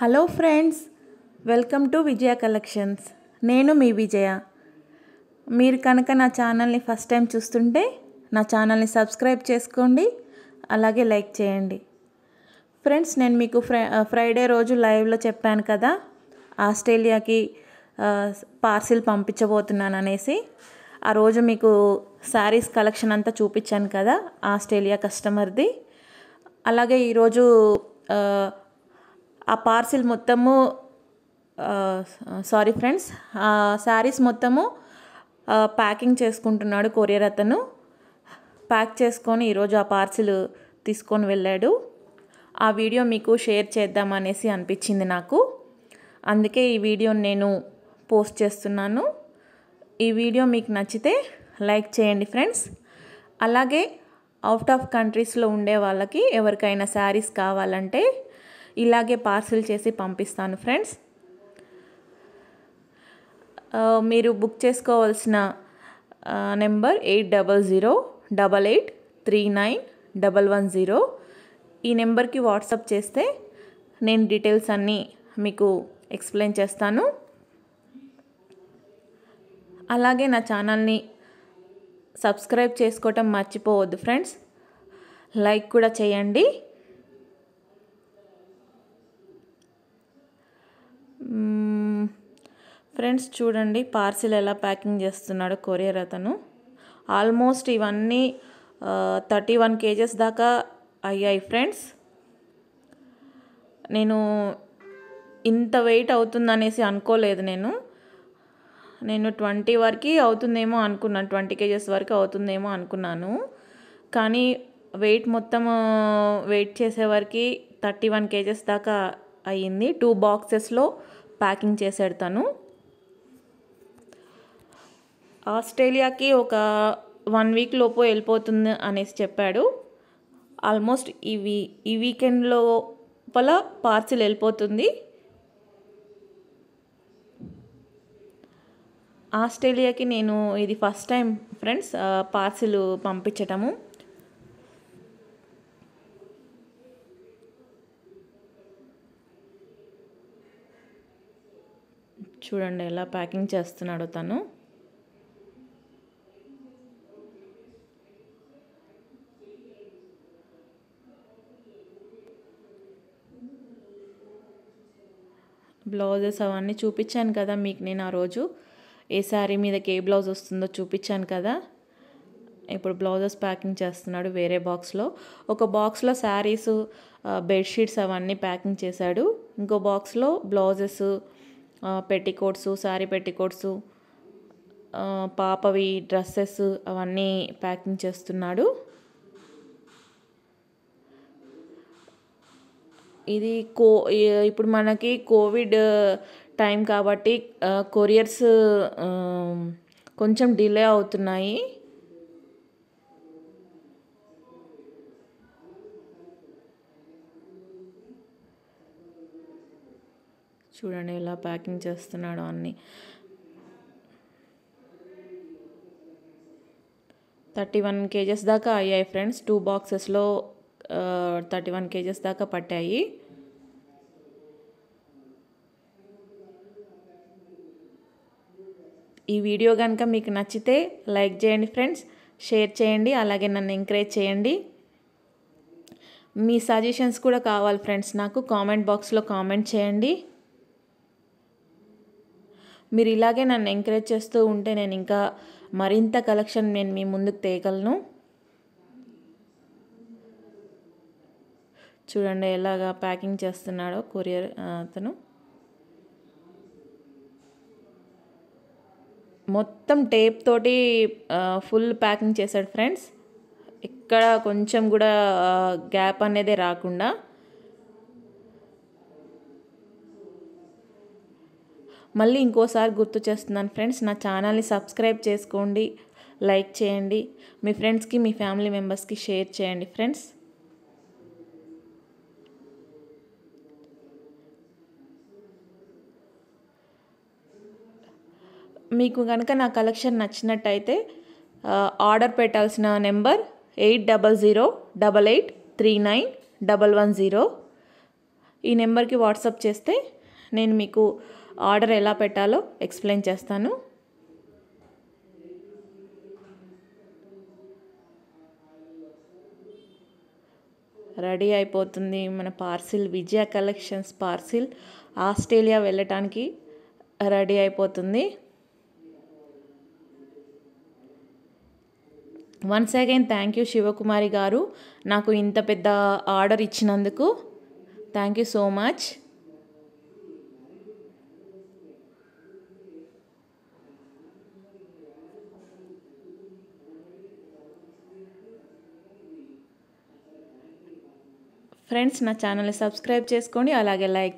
hello friends welcome to Vijaya collections నేను మీ విజయ మీరు కనుక నా ఛానల్ని ఫస్ట్ టైం చూస్తుంటే నా ఛానల్ని సబ్స్క్రైబ్ చేసుకోండి అలాగే లైక్ చేయండి ఫ్రెండ్స్ నేను మీకు ఫ్రై ఫ్రైడే రోజు లైవ్లో చెప్పాను కదా ఆస్ట్రేలియాకి పార్సిల్ పంపించబోతున్నాను అనేసి ఆ రోజు మీకు శారీస్ కలెక్షన్ అంతా చూపించాను కదా ఆస్ట్రేలియా కస్టమర్ది అలాగే ఈరోజు ఆ పార్సిల్ మొత్తము సారీ ఫ్రెండ్స్ శారీస్ మొత్తము ప్యాకింగ్ చేసుకుంటున్నాడు కొరియర్ అతను ప్యాక్ చేసుకొని ఈరోజు ఆ పార్సిల్ తీసుకొని వెళ్ళాడు ఆ వీడియో మీకు షేర్ చేద్దామనేసి అనిపించింది నాకు అందుకే ఈ వీడియోని నేను పోస్ట్ చేస్తున్నాను ఈ వీడియో మీకు నచ్చితే లైక్ చేయండి ఫ్రెండ్స్ అలాగే అవుట్ ఆఫ్ కంట్రీస్లో ఉండే వాళ్ళకి ఎవరికైనా శారీస్ కావాలంటే ఇలాగే పార్సిల్ చేసి పంపిస్తాను ఫ్రెండ్స్ మీరు బుక్ చేసుకోవాల్సిన number eight double zero double eight three nine double one zero ఈ నెంబర్కి వాట్సాప్ చేస్తే నేను డీటెయిల్స్ అన్నీ మీకు ఎక్స్ప్లెయిన్ చేస్తాను అలాగే నా ఛానల్ని సబ్స్క్రైబ్ చేసుకోవటం మర్చిపోవద్దు ఫ్రెండ్స్ లైక్ కూడా చేయండి ఫ్రెండ్స్ చూడండి పార్సిల్ ఎలా ప్యాకింగ్ చేస్తున్నాడు కొరియర్ అతను ఆల్మోస్ట్ ఇవన్నీ థర్టీ వన్ కేజెస్ దాకా అయ్యాయి ఫ్రెండ్స్ నేను ఇంత వెయిట్ అవుతుందనేసి అనుకోలేదు నేను నేను ట్వంటీ వరకు అవుతుందేమో అనుకున్నాను ట్వంటీ కేజెస్ వరకు అవుతుందేమో అనుకున్నాను కానీ వెయిట్ మొత్తం వెయిట్ చేసేవరకు థర్టీ వన్ కేజెస్ దాకా అయ్యింది టూ బాక్సెస్లో ప్యాకింగ్ చేసేడతాను ఆస్ట్రేలియాకి ఒక వన్ వీక్ లోపు వెళ్ళిపోతుంది అనేసి చెప్పాడు ఆల్మోస్ట్ ఈ వీ ఈ వీకెండ్ లోపల పార్సిల్ వెళ్ళిపోతుంది ఆస్ట్రేలియాకి నేను ఇది ఫస్ట్ టైం ఫ్రెండ్స్ పార్సిల్ పంపించటము చూడండి ఎలా ప్యాకింగ్ చేస్తున్నాడు తను బ్లౌజెస్ అవన్నీ చూపించాను కదా మీకు నేను ఆ రోజు ఏ శారీ మీదకి ఏ బ్లౌజ్ వస్తుందో చూపించాను కదా ఇప్పుడు బ్లౌజెస్ ప్యాకింగ్ చేస్తున్నాడు వేరే బాక్స్లో ఒక బాక్స్లో శారీస్ బెడ్షీట్స్ అవన్నీ ప్యాకింగ్ చేశాడు ఇంకో బాక్స్లో బ్లౌజెస్ పెట్టికోట్స్ శారీ పెట్టికోట్స్ పాపవి డ్రెస్సెస్ అవన్నీ ప్యాకింగ్ చేస్తున్నాడు ఇది కో ఇప్పుడు మనకి కోవిడ్ టైం కాబట్టి కొరియర్స్ కొంచెం డిలే అవుతున్నాయి చూడండి ఎలా ప్యాకింగ్ చేస్తున్నాడు అన్ని థర్టీ వన్ కేజెస్ దాకా అయ్యాయి ఫ్రెండ్స్ టూ బాక్సెస్లో థర్టీ వన్ కేజెస్ దాకా పట్టాయి ఈ వీడియో కనుక మీకు నచ్చితే లైక్ చేయండి ఫ్రెండ్స్ షేర్ చేయండి అలాగే నన్ను ఎంకరేజ్ చేయండి మీ సజెషన్స్ కూడా కావాలి ఫ్రెండ్స్ నాకు కామెంట్ బాక్స్లో కామెంట్ చేయండి మీరు ఇలాగే నన్ను ఎంకరేజ్ చేస్తూ ఉంటే నేను ఇంకా మరింత కలెక్షన్ నేను మీ ముందుకు తేయగలను చూడండి ఎలాగా ప్యాకింగ్ చేస్తున్నాడో కొరియర్ అతను మొత్తం టేప్ తోటి ఫుల్ ప్యాకింగ్ చేశాడు ఫ్రెండ్స్ ఇక్కడ కొంచెం కూడా గ్యాప్ అనేది రాకుండా మళ్ళీ ఇంకోసారి గుర్తు చేస్తున్నాను ఫ్రెండ్స్ నా ఛానల్ని సబ్స్క్రైబ్ చేసుకోండి లైక్ చేయండి మీ ఫ్రెండ్స్కి మీ ఫ్యామిలీ మెంబర్స్కి షేర్ చేయండి ఫ్రెండ్స్ మీకు కనుక నా కలెక్షన్ నచ్చినట్టయితే ఆర్డర్ పెట్టాల్సిన number eight double zero double eight three nine double one zero ఈ నెంబర్కి వాట్సాప్ చేస్తే నేను మీకు ఆర్డర్ ఎలా పెట్టాలో ఎక్స్ప్లెయిన్ చేస్తాను రెడీ అయిపోతుంది మన parcel Vijaya collections parcel Australia వెళ్ళటానికి రెడీ అయిపోతుంది once again thank you Shivakumari garu నాకు ఇంత పెద్ద ఆర్డర్ ఇచ్చినందుకు thank you so much friends నా ఛానల్ని సబ్స్క్రైబ్ చేసుకోండి అలాగే లైక్